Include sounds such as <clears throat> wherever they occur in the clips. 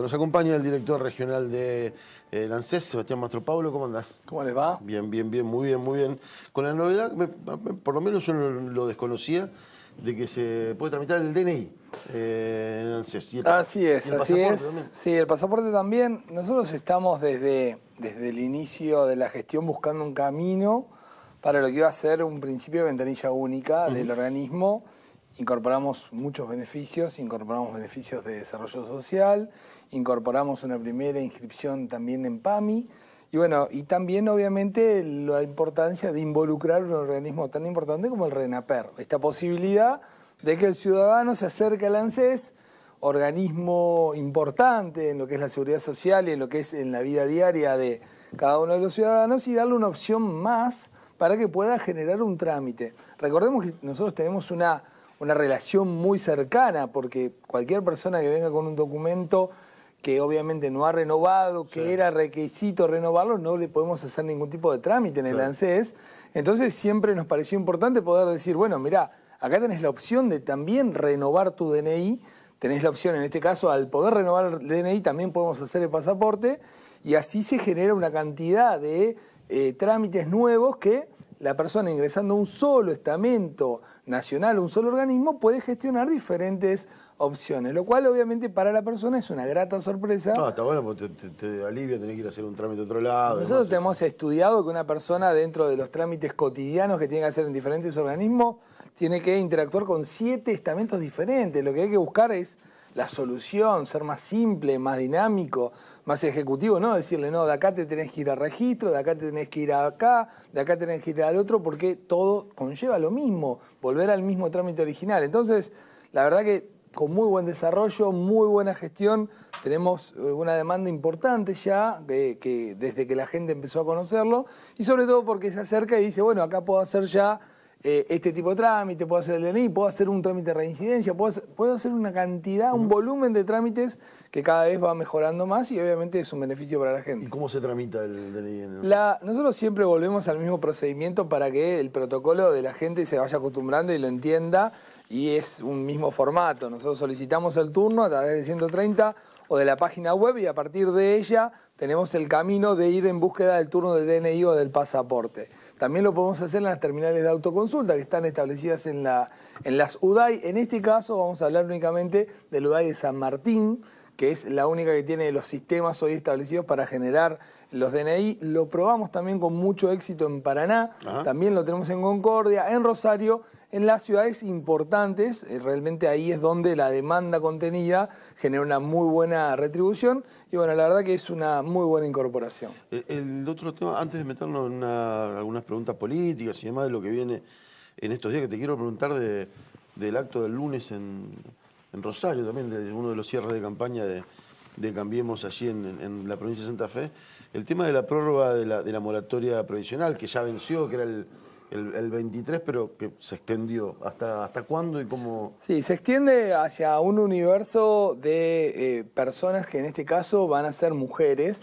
Nos acompaña el director regional de eh, ANSES, Sebastián Mastro Pablo. ¿Cómo andás? ¿Cómo les va? Bien, bien, bien, muy bien, muy bien. Con la novedad, por lo menos yo lo desconocía, de que se puede tramitar el DNI eh, en Anses. así es, así es. Sí, el pasaporte también. Nosotros estamos desde, desde el inicio de la gestión buscando un camino para lo que iba a ser un principio de ventanilla única del organismo incorporamos muchos beneficios, incorporamos beneficios de desarrollo social, incorporamos una primera inscripción también en PAMI. Y bueno, y también obviamente la importancia de involucrar un organismo tan importante como el RENAPER. Esta posibilidad de que el ciudadano se acerque al ANSES, organismo importante en lo que es la seguridad social y en lo que es en la vida diaria de cada uno de los ciudadanos, y darle una opción más para que pueda generar un trámite. Recordemos que nosotros tenemos una una relación muy cercana, porque cualquier persona que venga con un documento que obviamente no ha renovado, que era requisito renovarlo, no le podemos hacer ningún tipo de trámite en el ANSES. Entonces siempre nos pareció importante poder decir, bueno, mira acá tenés la opción de también renovar tu DNI, tenés la opción, en este caso, al poder renovar el DNI también podemos hacer el pasaporte, y así se genera una cantidad de eh, trámites nuevos que la persona ingresando a un solo estamento nacional, un solo organismo, puede gestionar diferentes opciones, lo cual obviamente para la persona es una grata sorpresa. No, está bueno, porque te, alivia, tenés que ir a hacer un trámite a otro lado. Nosotros hemos estudiado que una persona dentro de los trámites cotidianos que tiene que hacer en diferentes organismos, tiene que interactuar con siete estamentos diferentes. Lo que hay que buscar es la solución, ser más simple, más dinámico, más ejecutivo, ¿no? Decirle, no, de acá te tenés que ir al registro, de acá te tenés que ir a acá, de acá tenés que ir al otro, porque todo conlleva lo mismo, volver al mismo trámite original. Entonces, la verdad que con muy buen desarrollo, muy buena gestión, tenemos eh, una demanda importante ya, eh, que desde que la gente empezó a conocerlo, y sobre todo porque se acerca y dice, bueno, acá puedo hacer ya eh, este tipo de trámite, puedo hacer el DNI, puedo hacer un trámite de reincidencia, puedo hacer, puedo hacer una cantidad, un volumen de trámites que cada vez va mejorando más y obviamente es un beneficio para la gente. ¿Y cómo se tramita el DNI? la, nosotros siempre volvemos al mismo procedimiento para que el protocolo de la gente se vaya acostumbrando y lo entienda y es un mismo formato. Nosotros solicitamos el turno a través de 130 o de la página web y a partir de ella tenemos el camino de ir en búsqueda del turno del DNI o del pasaporte. También lo podemos hacer en las terminales de autoconsulta que están establecidas en, las UDAI. En este caso vamos a hablar únicamente del UDAI de San Martín, que es la única que tiene los sistemas hoy establecidos para generar los DNI. Lo probamos también con mucho éxito en Paraná, también lo tenemos en Concordia, en Rosario en las ciudades importantes, eh, realmente ahí es donde la demanda contenida genera una muy buena retribución y bueno, la verdad que es una muy buena incorporación. Eh, el otro tema, antes de meternos en algunas preguntas políticas y demás de lo que viene en estos días, que te quiero preguntar del acto del lunes en, Rosario también, de uno de los cierres de campaña de, Cambiemos allí en, la provincia de Santa Fe, el tema de la prórroga la, de la moratoria provisional, que ya venció, que era el el, 23, pero que se extendió. ¿Hasta, ¿Hasta cuándo y cómo? Sí, se extiende hacia un universo de eh, personas que en este caso van a ser mujeres.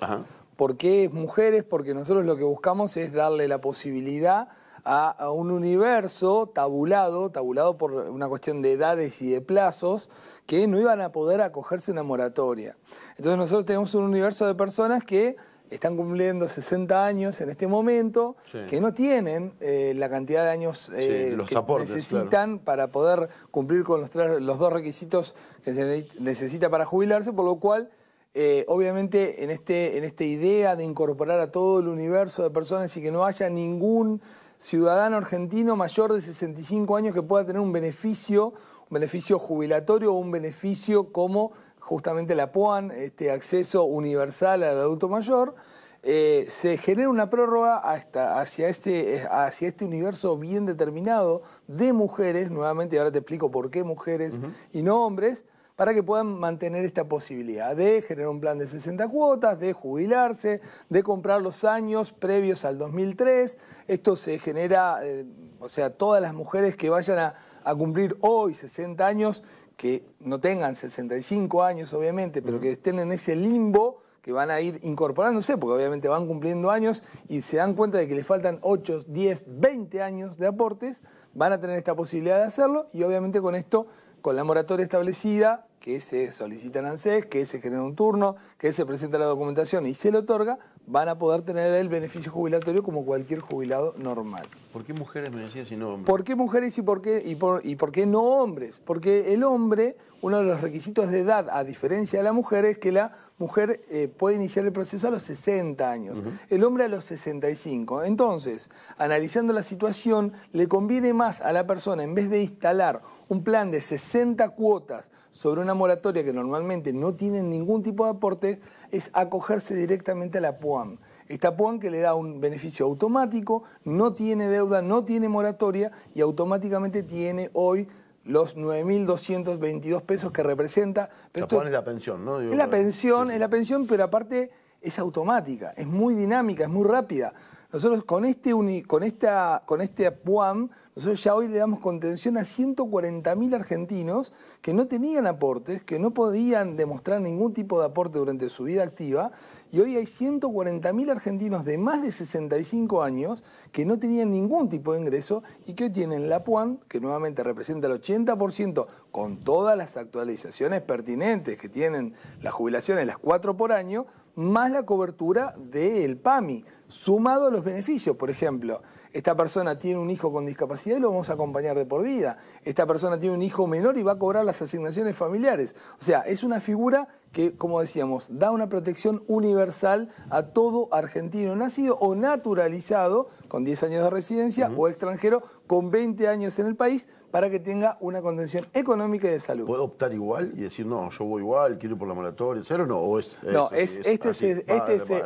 ¿Por qué mujeres? Porque nosotros lo que buscamos es darle la posibilidad a, a un universo tabulado, tabulado por una cuestión de edades y de plazos, que no iban a poder acogerse una moratoria. Entonces nosotros tenemos un universo de personas que están cumpliendo 60 años en este momento, que no tienen eh, la cantidad de años eh, que necesitan para poder cumplir con los, los dos requisitos que se necesita para jubilarse, por lo cual... Eh, obviamente en, este, en esta idea de incorporar a todo el universo de personas y que no haya ningún ciudadano argentino mayor de 65 años que pueda tener un beneficio, un beneficio jubilatorio o un beneficio como justamente la PUAN, este acceso universal al adulto mayor, eh, se genera una prórroga hacia, este, hacia este universo bien determinado de mujeres, nuevamente ahora te explico por qué mujeres y no hombres, para que puedan mantener esta posibilidad de generar un plan de 60 cuotas, de jubilarse, de comprar los años previos al 2003. Esto se genera, eh, o sea, todas las mujeres que vayan a, a cumplir hoy 60 años que no tengan 65 años, obviamente, pero que estén en ese limbo que van a ir incorporándose, porque obviamente van cumpliendo años y se dan cuenta de que les faltan 8, 10, 20 años de aportes, van a tener esta posibilidad de hacerlo y obviamente con esto con la moratoria establecida, que se solicita en ANSES, que se genera un turno, que se presenta la documentación y se le otorga, van a poder tener el beneficio jubilatorio como cualquier jubilado normal. ¿Por qué mujeres me decías y no hombres? ¿Por qué mujeres y por qué, y por qué no hombres? Porque el hombre uno de los requisitos de edad, a diferencia de la mujer, es que la mujer eh, puede iniciar el proceso a los 60 años, el hombre a los 65. Entonces, analizando la situación, le conviene más a la persona, en vez de instalar un plan de 60 cuotas sobre una moratoria que normalmente no tiene ningún tipo de aporte, es acogerse directamente a la puam Esta puam que le da un beneficio automático, no tiene deuda, no tiene moratoria y automáticamente tiene hoy los 9.222 pesos que representa. Pero esto, es la pensión, ¿no? es la pensión, la pensión, pero aparte es automática, es muy dinámica, es muy rápida. Nosotros con este, con esta, con este PUAM nosotros ya hoy le damos contención a 140.000 argentinos que no tenían aportes, que no podían demostrar ningún tipo de aporte durante su vida activa, y hoy hay 140.000 argentinos de más de 65 años que no tenían ningún tipo de ingreso y que hoy tienen la PUAN, que nuevamente representa el 80%, con todas las actualizaciones pertinentes que tienen las jubilaciones, las cuatro por año, más la cobertura del PAMI sumado a los beneficios. Por ejemplo, esta persona tiene un hijo con discapacidad y lo vamos a acompañar de por vida. Esta persona tiene un hijo menor y va a cobrar las asignaciones familiares. O sea, es una figura que, como decíamos, da una protección universal a todo argentino nacido o naturalizado con 10 años de residencia o extranjero con 20 años en el país para que tenga una contención económica y de salud. ¿Puedo optar igual y decir, no, yo voy igual, quiero ir por la moratoria, cero no? no,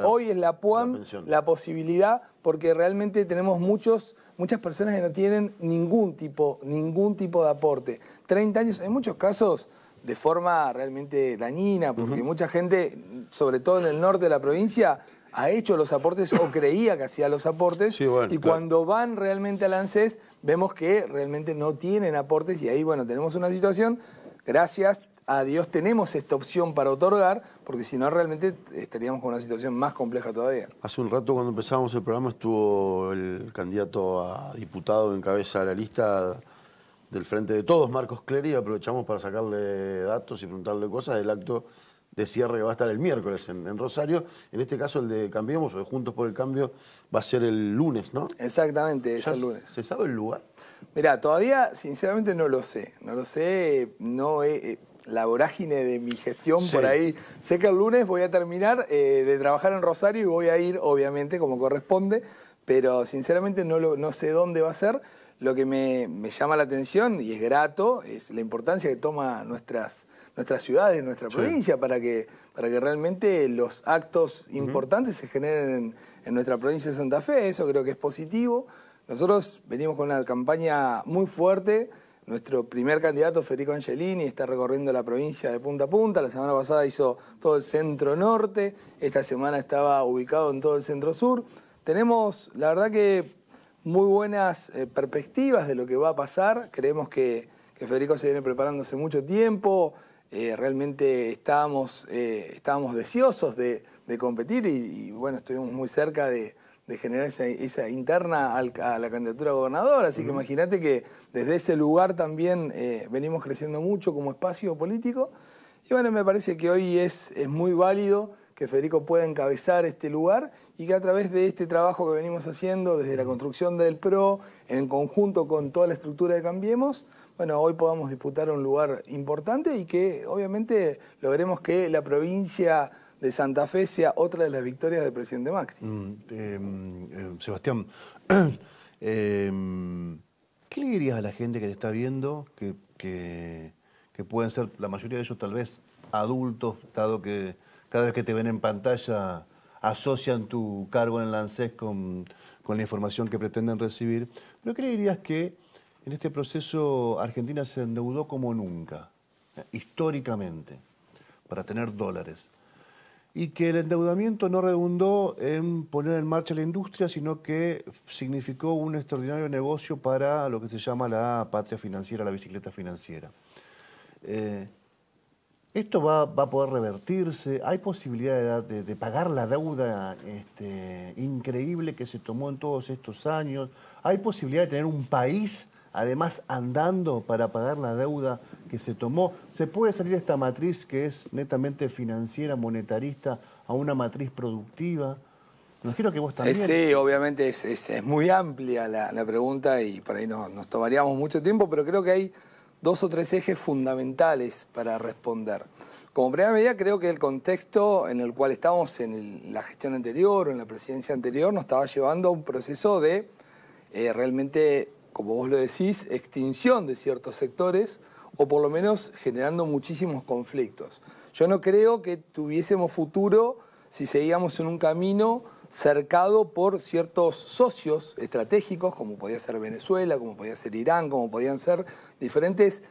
hoy es la PUAM la, posibilidad, porque realmente tenemos muchos, muchas personas que no tienen ningún tipo, ningún tipo de aporte. 30 años, en muchos casos de forma realmente dañina, porque mucha gente, sobre todo en el norte de la provincia, ha hecho los aportes o creía que hacía los aportes. y cuando van realmente al ANSES vemos que realmente no tienen aportes y ahí, bueno, tenemos una situación, gracias a Dios tenemos esta opción para otorgar, porque si no realmente estaríamos con una situación más compleja todavía. Hace un rato cuando empezábamos el programa estuvo el candidato a diputado en cabeza de la lista del Frente de Todos, Marcos Clery, aprovechamos para sacarle datos y preguntarle cosas del acto de cierre va a estar el miércoles en, Rosario. En este caso, el de Cambiemos o de Juntos por el Cambio va a ser el lunes, ¿no? Exactamente, es el lunes. ¿Se sabe el lugar? Mirá, todavía, sinceramente, no lo sé. No lo sé, no es eh, eh, la vorágine de mi gestión por ahí. Sé que el lunes voy a terminar eh, de trabajar en Rosario y voy a ir, obviamente, como corresponde, pero sinceramente no, lo, no sé dónde va a ser. Lo que me, me llama la atención y es grato es la importancia que toma nuestras nuestras ciudades, nuestra provincia, para, que, para que realmente los actos importantes se generen en, nuestra provincia de Santa Fe. Eso creo que es positivo. Nosotros venimos con una campaña muy fuerte. Nuestro primer candidato, Federico Angelini, está recorriendo la provincia de punta a punta. La semana pasada hizo todo el centro norte. Esta semana estaba ubicado en todo el centro sur. Tenemos, la verdad que, muy buenas eh, perspectivas de lo que va a pasar. Creemos que, que Federico se viene preparando hace mucho tiempo. Eh, realmente eh, estábamos, deseosos de, competir y, bueno, estuvimos muy cerca de, generar esa, interna a la candidatura a gobernador. Así que imagínate que desde ese lugar también eh, venimos creciendo mucho como espacio político. Y bueno, me parece que hoy es, es muy válido que Federico pueda encabezar este lugar y que a través de este trabajo que venimos haciendo desde la construcción del PRO, en conjunto con toda la estructura de Cambiemos, bueno, hoy podamos disputar un lugar importante y que obviamente logremos que la provincia de Santa Fe sea otra de las victorias del presidente Macri. Mm, mm, eh, Sebastián, <clears throat> eh, ¿qué le dirías a la gente que te está viendo, que, pueden ser, la mayoría de ellos tal vez adultos, dado que cada vez que te ven en pantalla asocian tu cargo en el ANSES con, con la información que pretenden recibir, pero ¿qué le dirías que en este proceso Argentina se endeudó como nunca, eh, históricamente, para tener dólares. Y que el endeudamiento no redundó en poner en marcha la industria, sino que significó un extraordinario negocio para lo que se llama la patria financiera, la bicicleta financiera. Eh, ¿Esto va, a poder revertirse? ¿Hay posibilidad de, pagar la deuda este, increíble que se tomó en todos estos años? ¿Hay posibilidad de tener un país además andando para pagar la deuda que se tomó. ¿Se puede salir esta matriz que es netamente financiera, monetarista, a una matriz productiva? Me imagino que vos eh, también. Sí, obviamente es, muy amplia la, pregunta y por ahí nos tomaríamos mucho tiempo, pero creo que hay dos o tres ejes fundamentales para responder. Como primera medida, creo que el contexto en el cual estábamos en la gestión anterior o en la presidencia anterior nos estaba llevando a un proceso de eh, realmente como vos lo decís, extinción de ciertos sectores o por lo menos generando muchísimos conflictos. Yo no creo que tuviésemos futuro si seguíamos en un camino cercado por ciertos socios estratégicos, como podía ser Venezuela, como podía ser Irán, como podían ser diferentes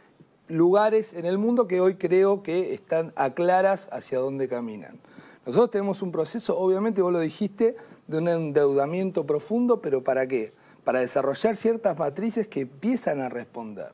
lugares en el mundo que hoy creo que están aclaras hacia dónde caminan. Nosotros tenemos un proceso, obviamente vos lo dijiste, de un endeudamiento profundo, pero ¿para qué? para desarrollar ciertas matrices que empiezan a responder.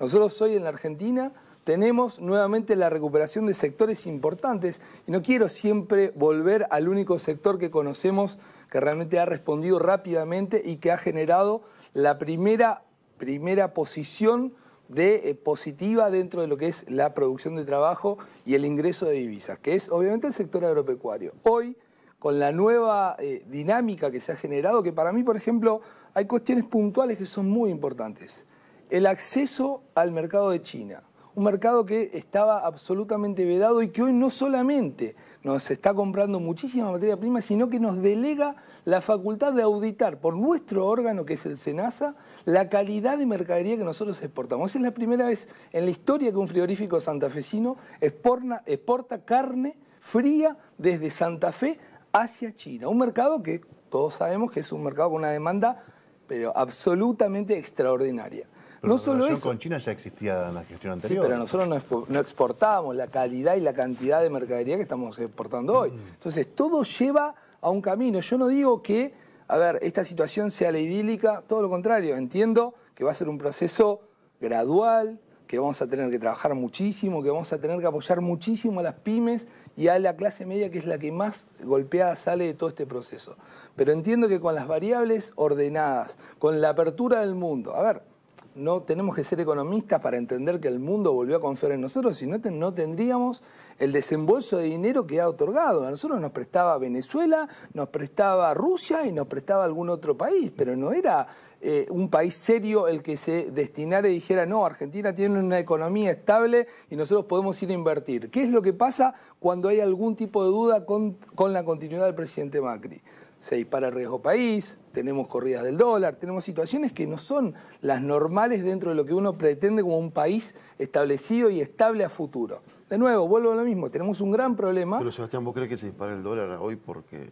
Nosotros hoy en la Argentina tenemos nuevamente la recuperación de sectores importantes y no quiero siempre volver al único sector que conocemos que realmente ha respondido rápidamente y que ha generado la primera, primera posición de, eh, positiva dentro de lo que es la producción de trabajo y el ingreso de divisas, que es obviamente el sector agropecuario. Hoy, con la nueva eh, dinámica que se ha generado, que para mí, por ejemplo, hay cuestiones puntuales que son muy importantes. El acceso al mercado de China, un mercado que estaba absolutamente vedado y que hoy no solamente nos está comprando muchísima materia prima, sino que nos delega la facultad de auditar por nuestro órgano, que es el SENASA, la calidad de mercadería que nosotros exportamos. Esa es la primera vez en la historia que un frigorífico santafesino exporta carne fría desde Santa Fe hacia China. Un mercado que todos sabemos que es un mercado con una demanda pero absolutamente extraordinaria. no la solo con China ya existía en la gestión anterior. Sí, pero nosotros no, exportábamos la calidad y la cantidad de mercadería que estamos exportando hoy. Mm. Entonces, todo lleva a un camino. Yo no digo que, a ver, esta situación sea la idílica, todo lo contrario. Entiendo que va a ser un proceso gradual, que vamos a tener que trabajar muchísimo, que vamos a tener que apoyar muchísimo a las pymes y a la clase media, que es la que más golpeada sale de todo este proceso. Pero entiendo que con las variables ordenadas, con la apertura del mundo, a ver, no tenemos que ser economistas para entender que el mundo volvió a confiar en nosotros, si no, no tendríamos el desembolso de dinero que ha otorgado. A nosotros nos prestaba Venezuela, nos prestaba Rusia y nos prestaba algún otro país, pero no era eh, un país serio el que se destinara y dijera, no, Argentina tiene una economía estable y nosotros podemos ir a invertir. ¿Qué es lo que pasa cuando hay algún tipo de duda con la continuidad del presidente Macri? se dispara el riesgo país, tenemos corridas del dólar, tenemos situaciones que no son las normales dentro de lo que uno pretende como un país establecido y estable a futuro. De nuevo, vuelvo a lo mismo, tenemos un gran problema. Pero Sebastián, ¿vos crees que se dispara el dólar hoy porque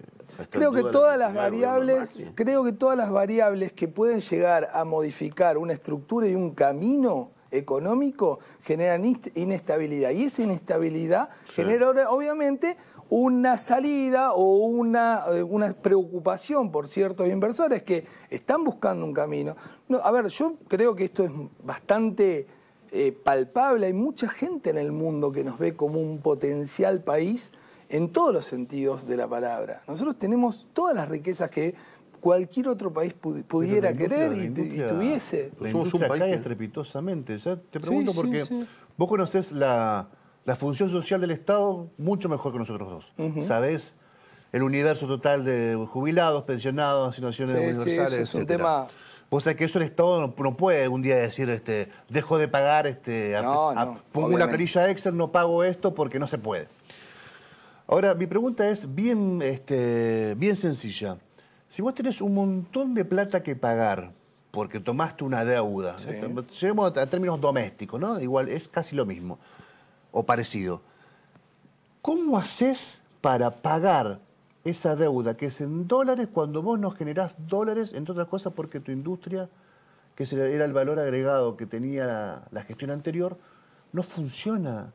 creo que todas las variables, creo que todas las variables que pueden llegar a modificar una estructura y un camino económico generan inestabilidad y esa inestabilidad genera obviamente una salida o una, eh, una preocupación por de inversores que están buscando un camino. No, a ver, yo creo que esto es bastante eh, palpable. Hay mucha gente en el mundo que nos ve como un potencial país en todos los sentidos de la palabra. Nosotros tenemos todas las riquezas que cualquier otro país pudiera querer y, tuviese. Somos un país estrepitosamente. Te pregunto porque vos conocés la la función social del Estado mucho mejor que nosotros dos. sabes El universo total de jubilados, pensionados, ...asignaciones universales, sí, es tema... o sea que eso el Estado no, puede un día decir, este, dejo de pagar, este, pongo una perilla Excel, no pago esto porque no se puede. Ahora, mi pregunta es bien, este, bien sencilla. Si vos tenés un montón de plata que pagar porque tomaste una deuda, ...si a, términos domésticos, ¿no? Igual es casi lo mismo o parecido. ¿Cómo haces para pagar esa deuda que es en dólares cuando vos no generás dólares, entre otras cosas porque tu industria, que era el valor agregado que tenía la gestión anterior, no funciona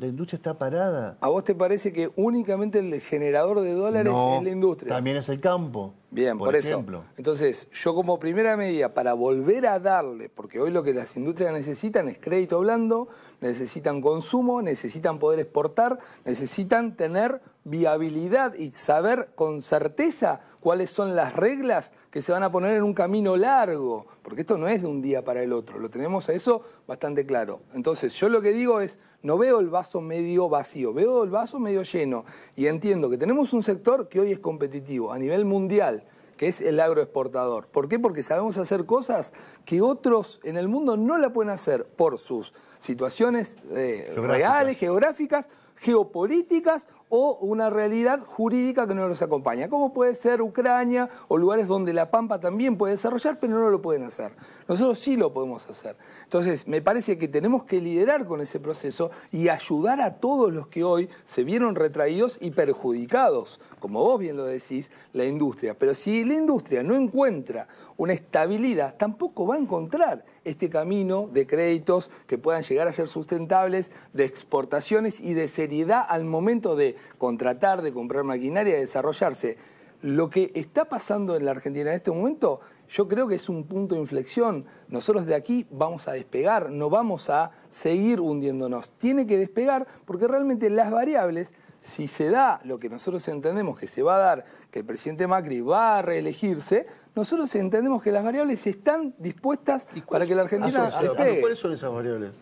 la industria está parada. ¿A vos te parece que únicamente el generador de dólares es la industria? También es el campo. Bien, por, ejemplo. Entonces, yo como primera medida para volver a darle, porque hoy lo que las industrias necesitan es crédito blando, necesitan consumo, necesitan poder exportar, necesitan tener viabilidad y saber con certeza cuáles son las reglas que se van a poner en un camino largo, porque esto no es de un día para el otro, lo tenemos a eso bastante claro. Entonces, yo lo que digo es, no veo el vaso medio vacío, veo el vaso medio lleno. Y entiendo que tenemos un sector que hoy es competitivo a nivel mundial, que es el agroexportador. ¿Por qué? Porque sabemos hacer cosas que otros en el mundo no la pueden hacer por sus situaciones eh, reales, geográficas, geopolíticas o una realidad jurídica que no los acompaña, como puede ser Ucrania o lugares donde la Pampa también puede desarrollar, pero no lo pueden hacer. Nosotros sí lo podemos hacer. Entonces, me parece que tenemos que liderar con ese proceso y ayudar a todos los que hoy se vieron retraídos y perjudicados, como vos bien lo decís, la industria. Pero si la industria no encuentra una estabilidad, tampoco va a encontrar este camino de créditos que puedan llegar a ser sustentables, de exportaciones y de seriedad al momento de contratar, de comprar maquinaria, de desarrollarse. Lo que está pasando en la Argentina en este momento, yo creo que es un punto de inflexión. Nosotros de aquí vamos a despegar, no vamos a seguir hundiéndonos. Tiene que despegar porque realmente las variables si se da lo que nosotros entendemos que se va a dar, que el presidente Macri va a reelegirse, nosotros entendemos que las variables están dispuestas para que la Argentina... Ah, ah, ¿Cuáles son esas variables?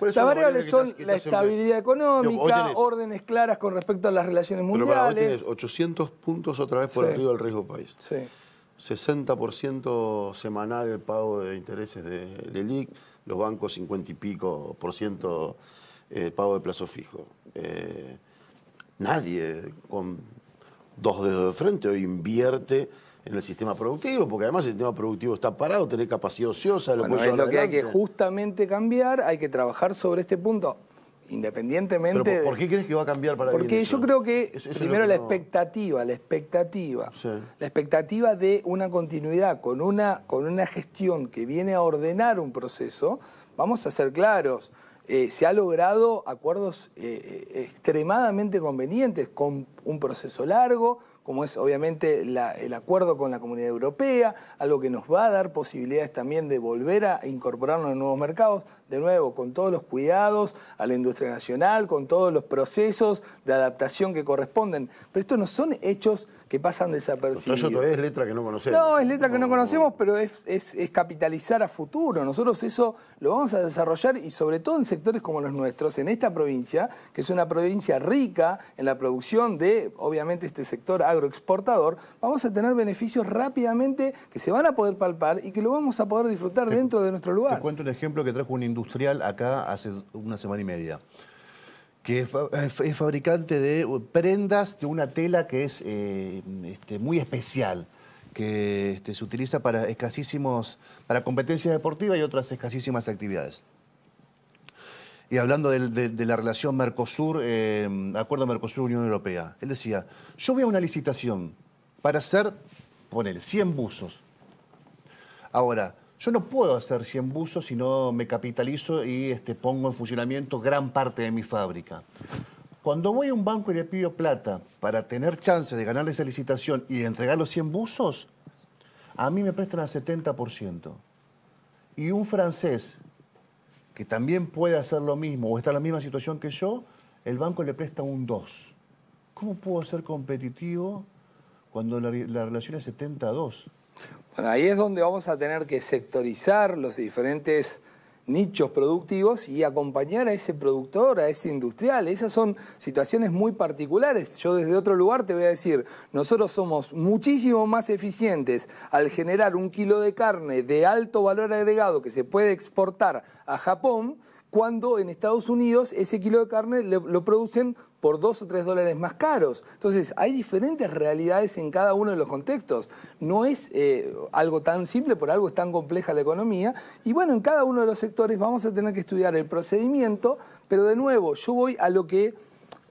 Las variables son, la estabilidad económica, órdenes claras con respecto a las relaciones mundiales. Pero para hoy 800 puntos otra vez por arriba del riesgo país. 60% semanal el pago de intereses del ELIC, los bancos 50 y pico por ciento eh, pago de plazo fijo. Eh, nadie con dos dedos de frente hoy invierte en el sistema productivo, porque además el sistema productivo está parado, tener capacidad ociosa. Lo, que hay que justamente cambiar, hay que trabajar sobre este punto, independientemente... por, qué crees que va a cambiar para Porque yo creo que, primero, la expectativa, la expectativa, la expectativa de una continuidad con una, con una gestión que viene a ordenar un proceso, vamos a ser claros, eh, se ha logrado acuerdos eh, eh, extremadamente convenientes, con un proceso largo, como es obviamente el acuerdo con la Comunidad Europea, algo que nos va a dar posibilidades también de volver a incorporarnos en nuevos mercados, de nuevo, con todos los cuidados a la industria nacional, con todos los procesos de adaptación que corresponden. Pero estos no son hechos que pasan desapercibidos. Eso todavía es letra que no conocemos. No, es letra que no, conocemos, pero es, capitalizar a futuro. Nosotros eso lo vamos a desarrollar y sobre todo en sectores como los nuestros, en esta provincia, que es una provincia rica en la producción de, obviamente, este sector agroexportador, vamos a tener beneficios rápidamente que se van a poder palpar y que lo vamos a poder disfrutar dentro de nuestro lugar. Te cuento un ejemplo que trajo un industrial acá hace una semana y media que es, fabricante de uh, prendas de una tela que es eh, este, muy especial, que este, se utiliza para escasísimos, para competencias deportivas y otras escasísimas actividades. Y hablando de, la relación Mercosur, eh, acuerdo Mercosur-Unión Europea, él decía, yo voy a una licitación para hacer, ponele, 100 buzos. Ahora, yo no puedo hacer 100 buzos si no me capitalizo y este, pongo en funcionamiento gran parte de mi fábrica. Cuando voy a un banco y le pido plata para tener chance de ganar esa licitación y entregar los 100 buzos, a mí me prestan al 70%. Y un francés que también puede hacer lo mismo o está en la misma situación que yo, el banco le presta un 2. ¿Cómo puedo ser competitivo cuando la, relación es 70 a 2? Bueno, ahí es donde vamos a tener que sectorizar los diferentes nichos productivos y acompañar a ese productor, a ese industrial. Esas son situaciones muy particulares. Yo desde otro lugar te voy a decir, nosotros somos muchísimo más eficientes al generar un kilo de carne de alto valor agregado que se puede exportar a Japón, cuando en Estados Unidos ese kilo de carne lo producen por dos o tres dólares más caros. Entonces, hay diferentes realidades en cada uno de los contextos. No es eh, algo tan simple, por algo es tan compleja la economía. Y bueno, en cada uno de los sectores vamos a tener que estudiar el procedimiento, pero de nuevo, yo voy a lo que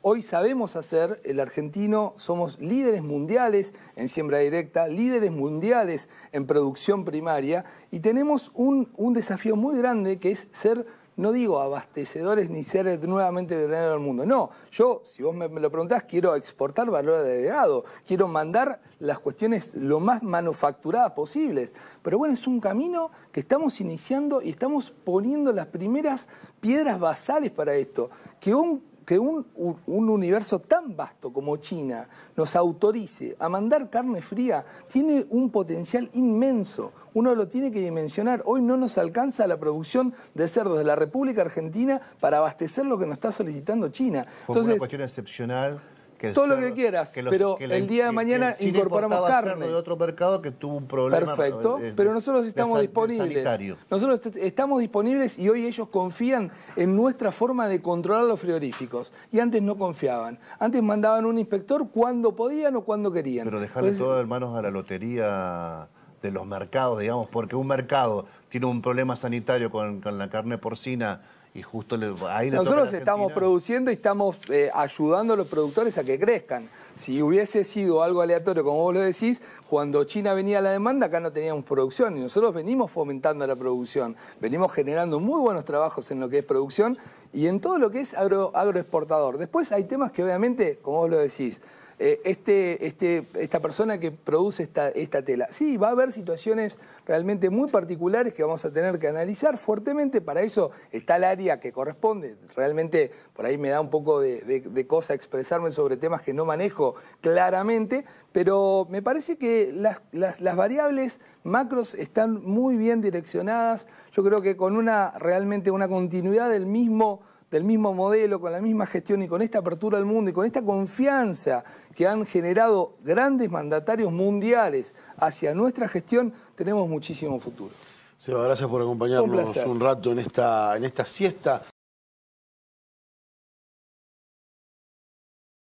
hoy sabemos hacer, el argentino somos líderes mundiales en siembra directa, líderes mundiales en producción primaria y tenemos un, un desafío muy grande que es ser no digo abastecedores ni ser nuevamente el dinero del mundo. No, yo, si vos me, lo preguntás, quiero exportar valor agregado, quiero mandar las cuestiones lo más manufacturadas posibles. Pero bueno, es un camino que estamos iniciando y estamos poniendo las primeras piedras basales para esto. Que un que un, un, universo tan vasto como China nos autorice a mandar carne fría tiene un potencial inmenso. Uno lo tiene que dimensionar. Hoy no nos alcanza la producción de cerdos de la República Argentina para abastecer lo que nos está solicitando China. Entonces, una cuestión excepcional todo lo que quieras, pero el día de mañana incorporamos carne. de otro mercado que tuvo un problema. Perfecto, pero nosotros estamos disponibles. Nosotros estamos disponibles y hoy ellos confían en nuestra forma de controlar los frigoríficos. Y antes no confiaban. Antes mandaban un inspector cuando podían o cuando querían. Pero dejarle todo en manos a la lotería de los mercados, digamos, porque un mercado tiene un problema sanitario con, con la carne porcina y justo Nosotros estamos produciendo y estamos eh, ayudando a los productores a que crezcan. Si hubiese sido algo aleatorio, como vos lo decís, cuando China venía a la demanda, acá no teníamos producción y nosotros venimos fomentando la producción, venimos generando muy buenos trabajos en lo que es producción y en todo lo que es agroexportador. Después hay temas que obviamente, como vos lo decís, eh, este, este, esta persona que produce esta, tela. Sí, va a haber situaciones realmente muy particulares que vamos a tener que analizar fuertemente. Para eso está el área que corresponde. Realmente por ahí me da un poco de, cosa expresarme sobre temas que no manejo claramente, pero me parece que las, las variables macros están muy bien direccionadas. Yo creo que con una realmente una continuidad del mismo del mismo modelo, con la misma gestión y con esta apertura al mundo y con esta confianza que han generado grandes mandatarios mundiales hacia nuestra gestión, tenemos muchísimo futuro. Seba, gracias por acompañarnos un, rato en esta, en esta siesta.